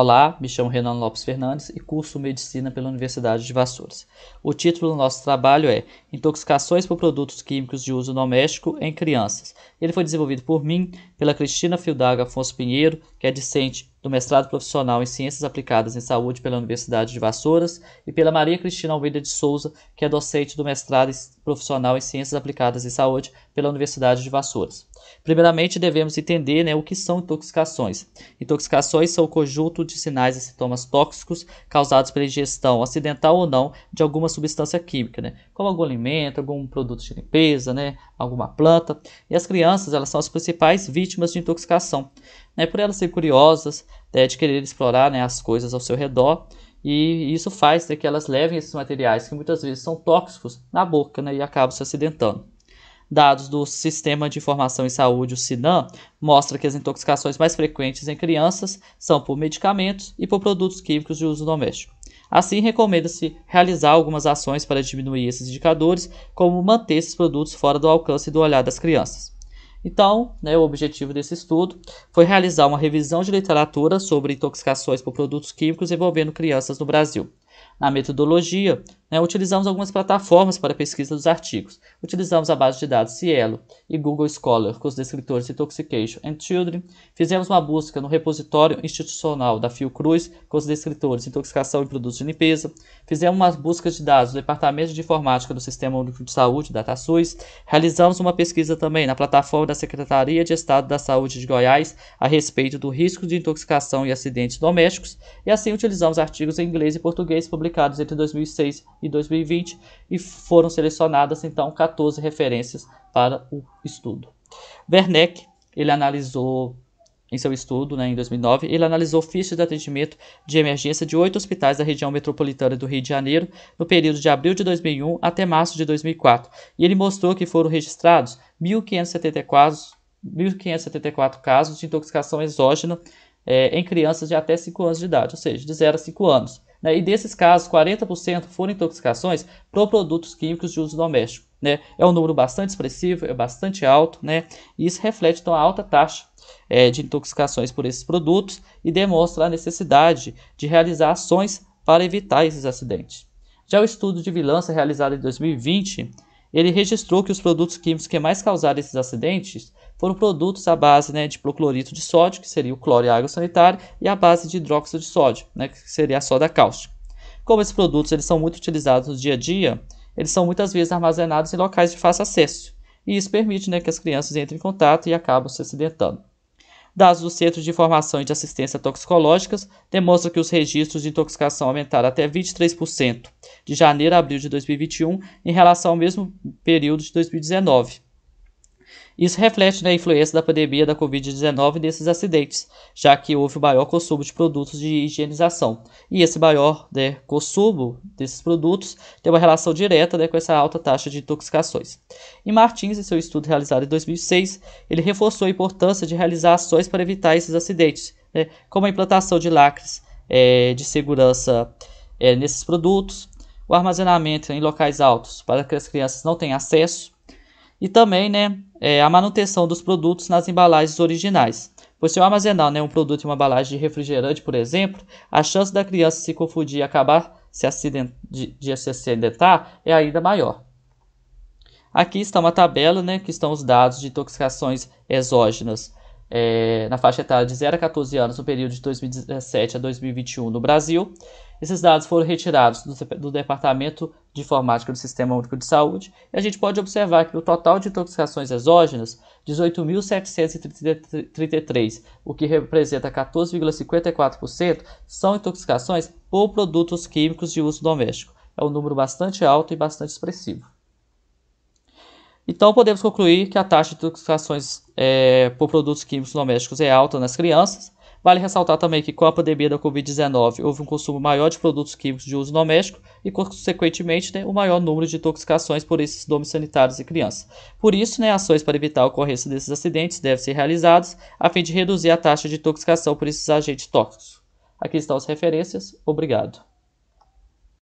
Olá, me chamo Renan Lopes Fernandes e curso Medicina pela Universidade de Vassouras. O título do nosso trabalho é Intoxicações por Produtos Químicos de Uso Doméstico em Crianças. Ele foi desenvolvido por mim, pela Cristina Fildaga Afonso Pinheiro, que é discente do mestrado profissional em Ciências Aplicadas em Saúde pela Universidade de Vassouras e pela Maria Cristina Almeida de Souza, que é docente do mestrado profissional em Ciências Aplicadas em Saúde pela Universidade de Vassouras. Primeiramente, devemos entender né, o que são intoxicações. Intoxicações são o conjunto de sinais e sintomas tóxicos causados pela ingestão acidental ou não de alguma substância química, né, como algum alimento, algum produto de limpeza, né, alguma planta. E as crianças elas são as principais vítimas de intoxicação né, por elas serem curiosas, né, de querer explorar né, as coisas ao seu redor, e isso faz que elas levem esses materiais que muitas vezes são tóxicos na boca né, e acabam se acidentando. Dados do Sistema de Informação em Saúde, o SINAM, mostram que as intoxicações mais frequentes em crianças são por medicamentos e por produtos químicos de uso doméstico. Assim, recomenda-se realizar algumas ações para diminuir esses indicadores, como manter esses produtos fora do alcance e do olhar das crianças. Então, né, o objetivo desse estudo foi realizar uma revisão de literatura sobre intoxicações por produtos químicos envolvendo crianças no Brasil. Na metodologia, né, utilizamos algumas plataformas para pesquisa dos artigos. Utilizamos a base de dados Cielo e Google Scholar com os descritores Intoxication and Children. Fizemos uma busca no repositório institucional da Fiocruz com os descritores Intoxicação e Produtos de Limpeza. Fizemos uma busca de dados do Departamento de Informática do Sistema Único de Saúde, DataSUS. Realizamos uma pesquisa também na plataforma da Secretaria de Estado da Saúde de Goiás a respeito do risco de intoxicação e acidentes domésticos. E assim utilizamos artigos em inglês e português publicados entre 2006 e 2020 e foram selecionadas então 14 referências para o estudo. Werneck, ele analisou em seu estudo, né, em 2009, ele analisou fichas de atendimento de emergência de oito hospitais da região metropolitana do Rio de Janeiro no período de abril de 2001 até março de 2004, e ele mostrou que foram registrados 1.574, 1.574 casos de intoxicação exógena é, em crianças de até 5 anos de idade, ou seja, de 0 a 5 anos. Né? E desses casos, 40% foram intoxicações por produtos químicos de uso doméstico. Né? É um número bastante expressivo, é bastante alto, né? e isso reflete então, a alta taxa é, de intoxicações por esses produtos e demonstra a necessidade de realizar ações para evitar esses acidentes. Já o estudo de vilança realizado em 2020 ele registrou que os produtos químicos que mais causaram esses acidentes foram produtos à base né, de proclorito de sódio, que seria o cloro e água sanitária, e à base de hidróxido de sódio, né, que seria a soda cáustica. Como esses produtos eles são muito utilizados no dia a dia, eles são muitas vezes armazenados em locais de fácil acesso, e isso permite né, que as crianças entrem em contato e acabam se acidentando. Dados do Centro de Informação e de Assistência Toxicológicas demonstram que os registros de intoxicação aumentaram até 23% de janeiro a abril de 2021 em relação ao mesmo período de 2019. Isso reflete na né, influência da pandemia da Covid-19 nesses acidentes, já que houve o maior consumo de produtos de higienização. E esse maior né, consumo desses produtos tem uma relação direta né, com essa alta taxa de intoxicações. E Martins, em seu estudo realizado em 2006, ele reforçou a importância de realizar ações para evitar esses acidentes, né, como a implantação de lacres é, de segurança é, nesses produtos, o armazenamento em locais altos para que as crianças não tenham acesso, e também né, é, a manutenção dos produtos nas embalagens originais. Pois se eu armazenar né, um produto em uma embalagem de refrigerante, por exemplo, a chance da criança se confundir e acabar se acident... de, de se acidentar é ainda maior. Aqui está uma tabela, né, que estão os dados de intoxicações exógenas é, na faixa etária de 0 a 14 anos no período de 2017 a 2021 no Brasil. Esses dados foram retirados do, do, Departamento de Informática do Sistema Único de Saúde e a gente pode observar que o total de intoxicações exógenas, 18.733, o que representa 14,54%, são intoxicações por produtos químicos de uso doméstico. É um número bastante alto e bastante expressivo. Então, podemos concluir que a taxa de intoxicações é, por produtos químicos domésticos é alta nas crianças. Vale ressaltar também que, com a pandemia da Covid-19, houve um consumo maior de produtos químicos de uso doméstico e, consequentemente, né, o maior número de intoxicações por esses domos sanitários e crianças. Por isso, né, ações para evitar a ocorrência desses acidentes devem ser realizadas, a fim de reduzir a taxa de intoxicação por esses agentes tóxicos. Aqui estão as referências. Obrigado.